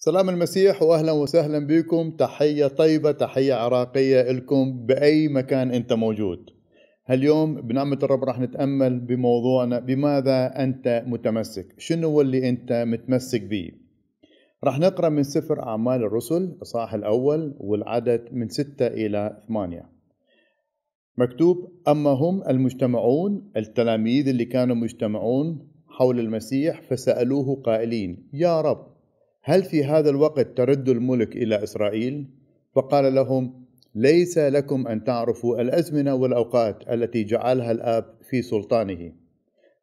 سلام المسيح واهلا وسهلا بكم تحيه طيبه تحيه عراقيه لكم باي مكان انت موجود اليوم بنعمة الرب راح نتأمل بموضوعنا بماذا أنت متمسك شنو هو اللي أنت متمسك به راح نقرأ من سفر أعمال الرسل الإصحاح الأول والعدد من ستة إلى ثمانية مكتوب أما هم المجتمعون التلاميذ اللي كانوا مجتمعون حول المسيح فسألوه قائلين يا رب هل في هذا الوقت ترد الملك الى اسرائيل؟ فقال لهم: ليس لكم ان تعرفوا الازمنه والاوقات التي جعلها الاب في سلطانه،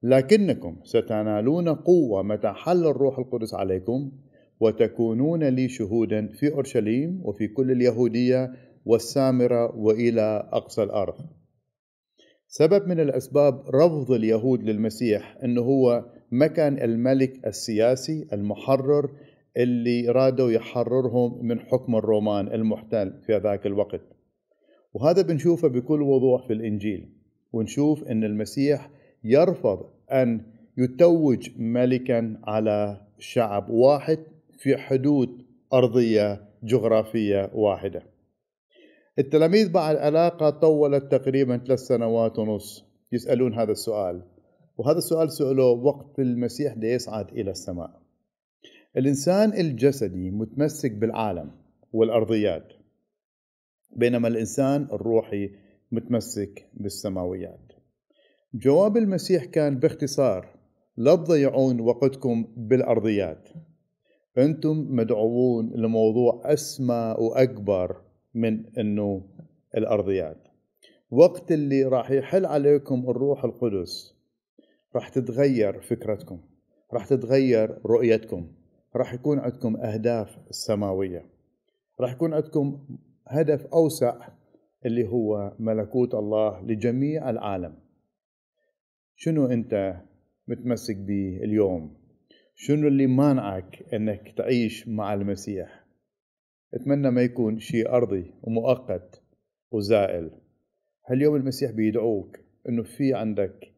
لكنكم ستنالون قوه متى حل الروح القدس عليكم وتكونون لي شهودا في اورشليم وفي كل اليهوديه والسامره والى اقصى الارض. سبب من الاسباب رفض اليهود للمسيح انه هو مكان الملك السياسي المحرر اللي رادوا يحررهم من حكم الرومان المحتل في ذاك الوقت وهذا بنشوفه بكل وضوح في الإنجيل ونشوف أن المسيح يرفض أن يتوج ملكا على شعب واحد في حدود أرضية جغرافية واحدة التلاميذ بعد العلاقة طولت تقريبا ثلاث سنوات ونص يسألون هذا السؤال وهذا السؤال سألوه وقت المسيح ليصعد إلى السماء الإنسان الجسدي متمسك بالعالم والأرضيات بينما الإنسان الروحي متمسك بالسماويات جواب المسيح كان باختصار لا تضيعون وقتكم بالأرضيات أنتم مدعوون لموضوع أسمى وأكبر من أنه الأرضيات وقت اللي راح يحل عليكم الروح القدس راح تتغير فكرتكم راح تتغير رؤيتكم راح يكون عندكم أهداف سماوية راح يكون عندكم هدف أوسع اللي هو ملكوت الله لجميع العالم شنو أنت متمسك به اليوم شنو اللي مانعك أنك تعيش مع المسيح أتمنى ما يكون شيء أرضي ومؤقت وزائل هاليوم المسيح بيدعوك أنه في عندك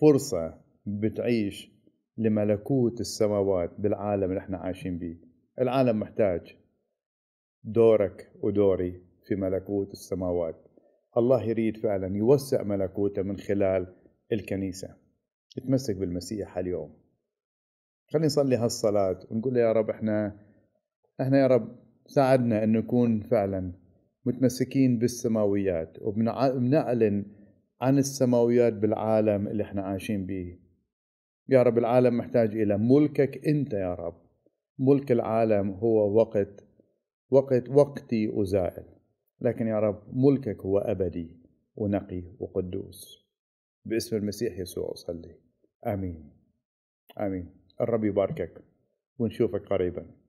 فرصة بتعيش لملكوت السماوات بالعالم اللي احنا عايشين بيه العالم محتاج دورك ودوري في ملكوت السماوات الله يريد فعلا يوسع ملكوته من خلال الكنيسة يتمسك بالمسيح اليوم خلينا نصلي هالصلاة ونقول يا رب احنا احنا يا رب ساعدنا ان نكون فعلا متمسكين بالسماويات وبنعلن عن السماويات بالعالم اللي احنا عايشين بيه يا رب العالم محتاج إلى ملكك أنت يا رب ملك العالم هو وقت وقت وقتي أزائل لكن يا رب ملكك هو أبدي ونقي وقدوس باسم المسيح يسوع أصلي آمين آمين الرب يباركك ونشوفك قريباً